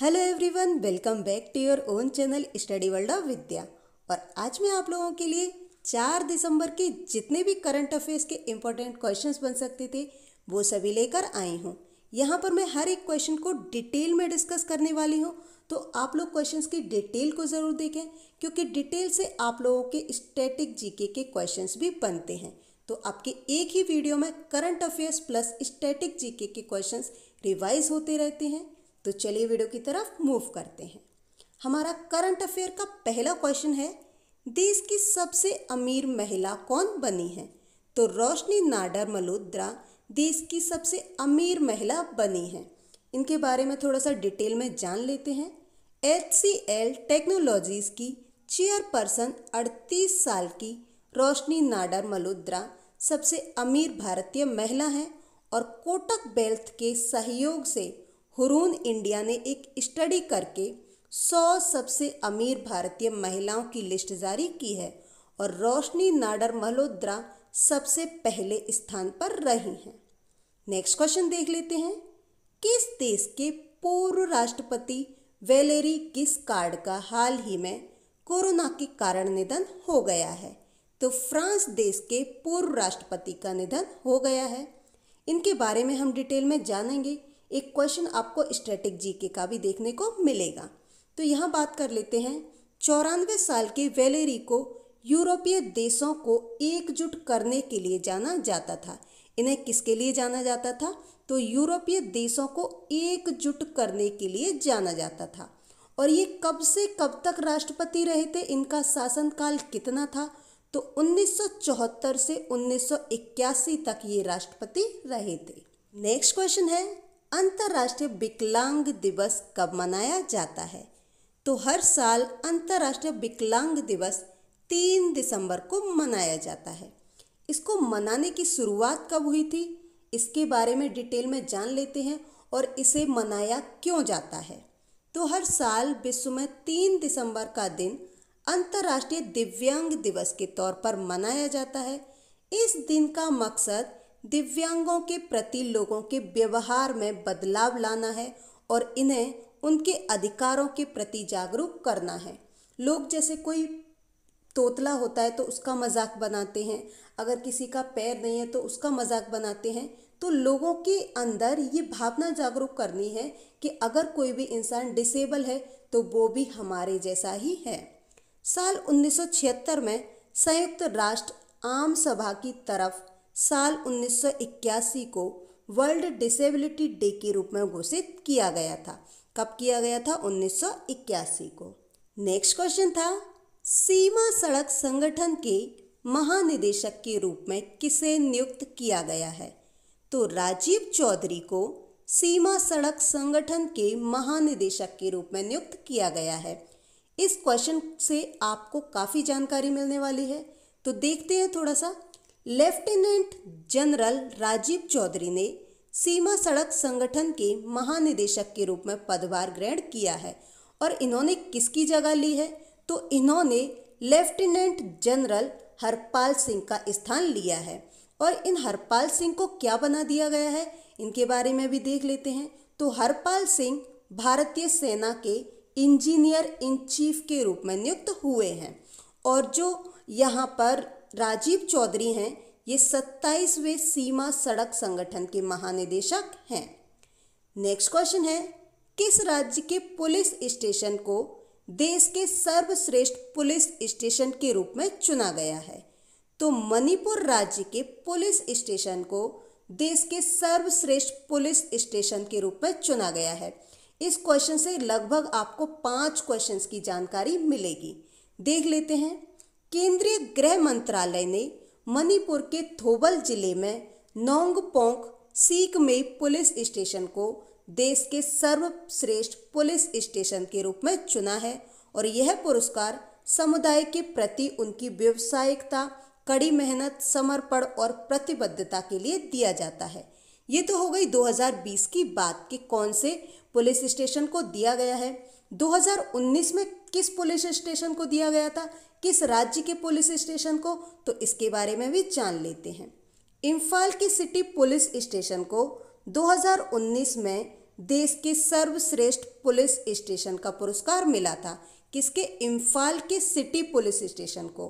hello everyone welcome back to your own channel study world of Vidya और आज मैं आप लोगों के लिए चार दिसंबर के जितने भी करंट अफेयर्स के इम्पोर्टेंट क्वेश्चंस बन सकते थे वो सभी लेकर आई हूँ यहाँ पर मैं हर एक क्वेश्चन को डिटेल में डिस्कस करने वाली हूँ तो आप लोग क्वेश्चंस की डिटेल को ज़रूर देखें क्योंकि डिटेल से आप लोगों के स्टैटिक जीके के क्वेश्चंस भी बनते हैं तो आपके एक ही वीडियो में current affairs plus static GK के क्वेश्चंस रिवाइज होते रहते हैं तो चलिए वीडियो की तरफ मूव करते हैं हमारा करंट अफेयर का पहला क्वेश्चन है देश की सबसे अमीर महिला कौन बनी है तो रोशनी नाडर मल्होत्रा देश की सबसे अमीर महिला बनी है इनके बारे में थोड़ा सा डिटेल में जान लेते हैं एच सी एल टेक्नोलॉजीज़ की चेयरपर्सन 38 साल की रोशनी नाडर मल्होत्रा सबसे अमीर भारतीय महिला हैं और कोटक बेल्थ के सहयोग से हुरून इंडिया ने एक स्टडी करके 100 सबसे अमीर भारतीय महिलाओं की लिस्ट जारी की है और रोशनी नाडर मल्होत्रा सबसे पहले स्थान पर रही हैं नेक्स्ट क्वेश्चन देख लेते हैं किस देश के पूर्व राष्ट्रपति वेलेरी किस कार्ड का हाल ही में कोरोना के कारण निधन हो गया है तो फ्रांस देश के पूर्व राष्ट्रपति का निधन हो गया है इनके बारे में हम डिटेल में जानेंगे एक क्वेश्चन आपको स्ट्रेटिक जीके का भी देखने को मिलेगा तो यहाँ बात कर लेते हैं चौरानवे साल के वेलेरी को यूरोपीय देशों को एकजुट करने के लिए जाना जाता था इन्हें किसके लिए जाना जाता था तो यूरोपीय देशों को एकजुट करने के लिए जाना जाता था और ये कब से कब तक राष्ट्रपति रहे थे इनका शासनकाल कितना था तो 1974 से 1981 तक ये राष्ट्रपति रहे थे नेक्स्ट क्वेश्चन है अंतर्राष्ट्रीय विकलांग दिवस कब मनाया जाता है तो हर साल अंतर्राष्ट्रीय विकलांग दिवस तीन दिसंबर को मनाया जाता है इसको मनाने की शुरुआत कब हुई थी इसके बारे में डिटेल में जान लेते हैं और इसे मनाया क्यों जाता है तो हर साल विश्व में तीन दिसंबर का दिन अंतर्राष्ट्रीय दिव्यांग दिवस के तौर पर मनाया जाता है इस दिन का मकसद दिव्यांगों के प्रति लोगों के व्यवहार में बदलाव लाना है और इन्हें उनके अधिकारों के प्रति जागरूक करना है लोग जैसे कोई तोतला होता है तो उसका मजाक बनाते हैं अगर किसी का पैर नहीं है तो उसका मजाक बनाते हैं तो लोगों के अंदर ये भावना जागरूक करनी है कि अगर कोई भी इंसान डिसेबल है तो वो भी हमारे जैसा ही है साल 1976 में संयुक्त राष्ट्र आम सभा की तरफ साल 1981 को वर्ल्ड डिसेबिलिटी डे के रूप में घोषित किया गया था कब किया गया था 1981 को नेक्स्ट क्वेश्चन था सीमा सड़क संगठन के महानिदेशक के रूप में किसे नियुक्त किया गया है तो राजीव चौधरी को सीमा सड़क संगठन के महानिदेशक के रूप में नियुक्त किया गया है इस क्वेश्चन से आपको काफ़ी जानकारी मिलने वाली है तो देखते हैं थोड़ा सा लेफ्टिनेंट जनरल राजीव चौधरी ने सीमा सड़क संगठन के महानिदेशक के रूप में पदभार ग्रहण किया है और इन्होंने किसकी जगह ली है तो इन्होंने लेफ्टिनेंट जनरल हरपाल सिंह का स्थान लिया है और इन हरपाल सिंह को क्या बना दिया गया है इनके बारे में भी देख लेते हैं तो हरपाल सिंह भारतीय सेना के इंजीनियर इन चीफ के रूप में नियुक्त हुए हैं और जो यहाँ पर राजीव चौधरी हैं ये सत्ताईसवें सीमा सड़क संगठन के महानिदेशक हैं नेक्स्ट क्वेश्चन है किस राज्य के पुलिस स्टेशन को देश के सर्वश्रेष्ठ पुलिस स्टेशन के रूप में चुना गया है तो मणिपुर राज्य के पुलिस स्टेशन को देश के सर्वश्रेष्ठ पुलिस स्टेशन के रूप में चुना गया है इस क्वेश्चन से लगभग आपको पांच क्वेश्चंस की जानकारी मिलेगी देख लेते हैं केंद्रीय गृह मंत्रालय ने मणिपुर के थोबल जिले में नोंगपोंग सीक में पुलिस स्टेशन को देश के सर्वश्रेष्ठ पुलिस स्टेशन के रूप में चुना है और यह पुरस्कार समुदाय के प्रति उनकी व्यावसायिकता कड़ी मेहनत समर्पण और प्रतिबद्धता के लिए दिया जाता है ये तो हो गई 2020 की बात कि कौन से पुलिस स्टेशन को दिया गया है 2019 में किस पुलिस स्टेशन को दिया गया था किस राज्य के पुलिस स्टेशन को तो इसके बारे में भी जान लेते हैं इम्फाल की सिटी पुलिस स्टेशन को 2019 में देश के सर्वश्रेष्ठ पुलिस स्टेशन का पुरस्कार मिला था किसके इम्फाल के सिटी पुलिस स्टेशन को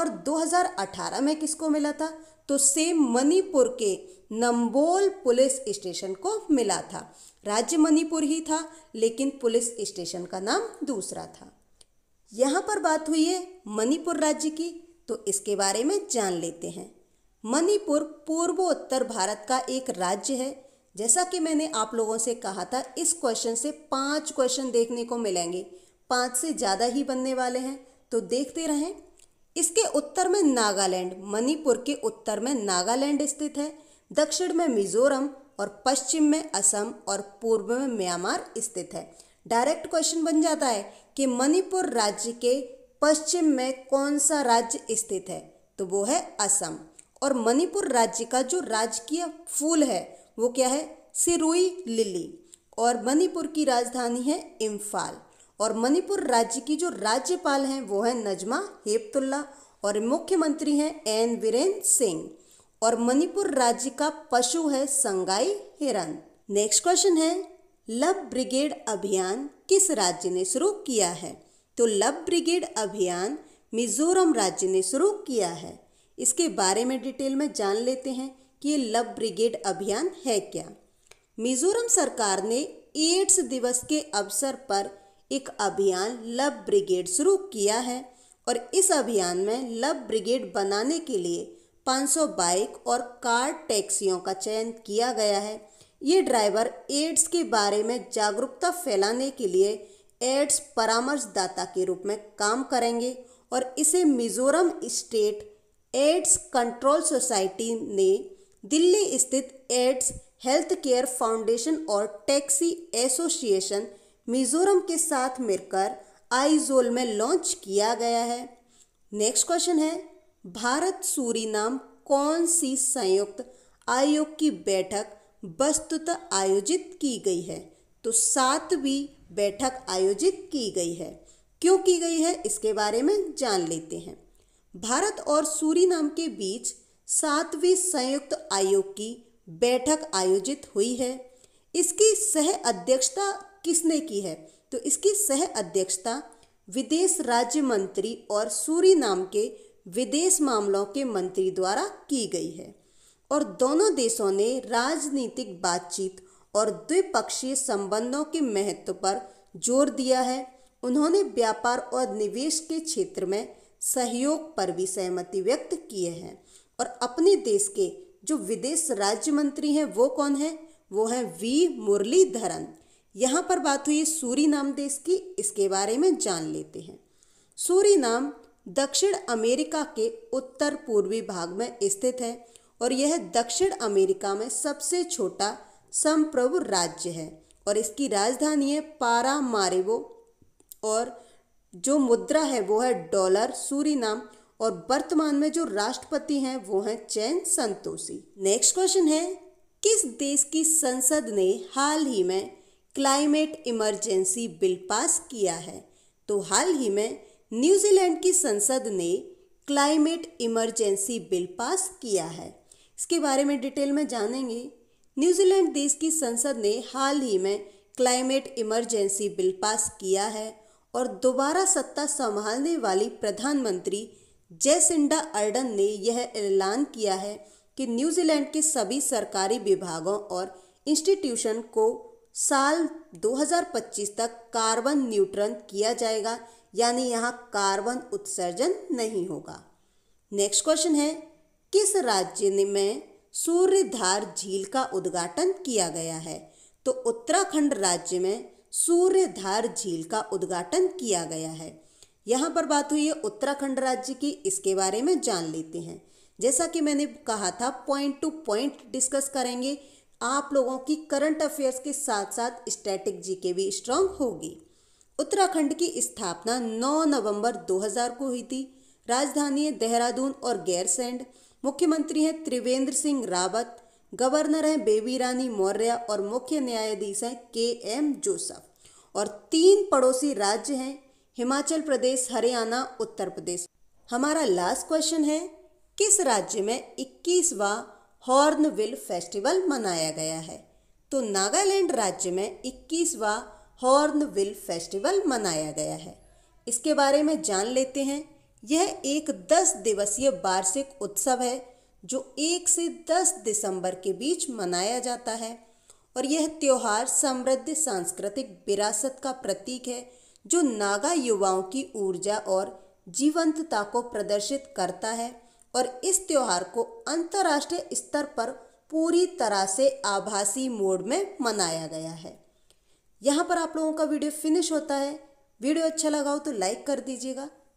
और 2018 में किसको मिला था तो सेम मणिपुर के नंबोल पुलिस स्टेशन को मिला था राज्य मणिपुर ही था लेकिन पुलिस स्टेशन का नाम दूसरा था यहाँ पर बात हुई है मणिपुर राज्य की तो इसके बारे में जान लेते हैं मणिपुर पूर्वोत्तर भारत का एक राज्य है जैसा कि मैंने आप लोगों से कहा था इस क्वेश्चन से पांच क्वेश्चन देखने को मिलेंगे पांच से ज़्यादा ही बनने वाले हैं तो देखते रहें इसके उत्तर में नागालैंड मणिपुर के उत्तर में नागालैंड स्थित है दक्षिण में मिजोरम और पश्चिम में असम और पूर्व में म्यांमार स्थित है डायरेक्ट क्वेश्चन बन जाता है कि मणिपुर राज्य के पश्चिम में कौन सा राज्य स्थित है तो वो है असम और मणिपुर राज्य का जो राजकीय फूल है वो क्या है सिरुई लिली और मणिपुर की राजधानी है इम्फाल और मणिपुर राज्य की जो राज्यपाल हैं वो है नजमा हेपतुल्ला और मुख्यमंत्री हैं एन वीरेन सिंह और मणिपुर राज्य का पशु है संगाई हिरन नेक्स्ट क्वेश्चन है लव ब्रिगेड अभियान किस राज्य ने शुरू किया है तो लव ब्रिगेड अभियान मिजोरम राज्य ने शुरू किया है इसके बारे में डिटेल में जान लेते हैं कि ये लव ब्रिगेड अभियान है क्या मिजोरम सरकार ने एड्स दिवस के अवसर पर एक अभियान लव ब्रिगेड शुरू किया है और इस अभियान में लव ब्रिगेड बनाने के लिए 500 बाइक और कार टैक्सियों का चयन किया गया है ये ड्राइवर एड्स के बारे में जागरूकता फैलाने के लिए एड्स परामर्शदाता के रूप में काम करेंगे और इसे Mizoram state AIDS control society ने दिल्ली स्थित एड्स हेल्थ केयर फाउंडेशन और टैक्सी एसोसिएशन मिजोरम के साथ मिलकर आईजोल में लॉन्च किया गया है नेक्स्ट क्वेश्चन है भारत नाम कौन सी संयुक्त आयोग की बैठक वस्तुतः आयोजित की गई है तो सातवीं बैठक आयोजित की गई है क्यों की गई है इसके बारे में जान लेते हैं भारत और सूरीनाम के बीच सातवीं संयुक्त आयोग की बैठक आयोजित हुई है इसकी सह अध्यक्षता किसने की है तो इसकी सह अध्यक्षता विदेश राज्य मंत्री और सूरीनाम के विदेश मामलों के मंत्री द्वारा की गई है और दोनों देशों ने राजनीतिक बातचीत और द्विपक्षीय संबंधों के महत्व पर जोर दिया है उन्होंने व्यापार और निवेश के क्षेत्र में सहयोग पर भी सहमति व्यक्त किए हैं और अपने देश के जो विदेश राज्य मंत्री हैं वो कौन है वो है वी मुरलीधरन यहाँ पर बात हुई सूरी नाम देश की इसके बारे में जान लेते हैं सूरी नाम दक्षिण अमेरिका के उत्तर पूर्वी भाग में स्थित है और यह दक्षिण अमेरिका में सबसे छोटा संप्रभु राज्य है और इसकी राजधानी है पारा मारेवो और जो मुद्रा है वो है डॉलर सूरीनाम और वर्तमान में जो राष्ट्रपति हैं वो हैं चैन संतोषी नेक्स्ट क्वेश्चन है किस देश की संसद ने हाल ही में क्लाइमेट इमरजेंसी बिल पास किया है तो हाल ही में न्यूजीलैंड की संसद ने क्लाइमेट इमरजेंसी बिल पास किया है इसके बारे में डिटेल में जानेंगे न्यूजीलैंड देश की संसद ने हाल ही में क्लाइमेट इमरजेंसी बिल पास किया है और दोबारा सत्ता संभालने वाली प्रधानमंत्री जैसिंडा अर्डन ने यह ऐलान किया है कि न्यूजीलैंड के सभी सरकारी विभागों और इंस्टीट्यूशन को साल 2025 तक कार्बन न्यूट्रल किया जाएगा यानी यहाँ कार्बन उत्सर्जन नहीं होगा नेक्स्ट क्वेश्चन है किस राज्य में सूर्यधार झील का उद्घाटन किया गया है तो उत्तराखंड राज्य में सूर्यधार झील का उद्घाटन किया गया है यहाँ पर बात हुई है उत्तराखंड राज्य की इसके बारे में जान लेते हैं जैसा कि मैंने कहा था पॉइंट टू पॉइंट डिस्कस करेंगे आप लोगों की करंट अफेयर्स के साथ साथ स्टैटिक जी के भी स्ट्रांग होगी उत्तराखंड की स्थापना 9 नवंबर 2000 को हुई थी राजधानी देहरादून और गैरसैंड मुख्यमंत्री हैं त्रिवेंद्र सिंह रावत गवर्नर हैं बेबी रानी मौर्य और मुख्य न्यायाधीश हैं के एम जोसफ और तीन पड़ोसी राज्य हैं हिमाचल प्रदेश हरियाणा उत्तर प्रदेश हमारा लास्ट क्वेश्चन है किस राज्य में इक्कीसवा हॉर्नविल फेस्टिवल मनाया गया है तो नागालैंड राज्य में इक्कीसवा हॉर्नविल फेस्टिवल मनाया गया है इसके बारे में जान लेते हैं यह एक दस दिवसीय वार्षिक उत्सव है जो एक से दस दिसंबर के बीच मनाया जाता है और यह त्यौहार समृद्ध सांस्कृतिक विरासत का प्रतीक है जो नागा युवाओं की ऊर्जा और जीवंतता को प्रदर्शित करता है और इस त्यौहार को अंतर्राष्ट्रीय स्तर पर पूरी तरह से आभासी मोड में मनाया गया है यहाँ पर आप लोगों का वीडियो फिनिश होता है वीडियो अच्छा लगा हो तो लाइक कर दीजिएगा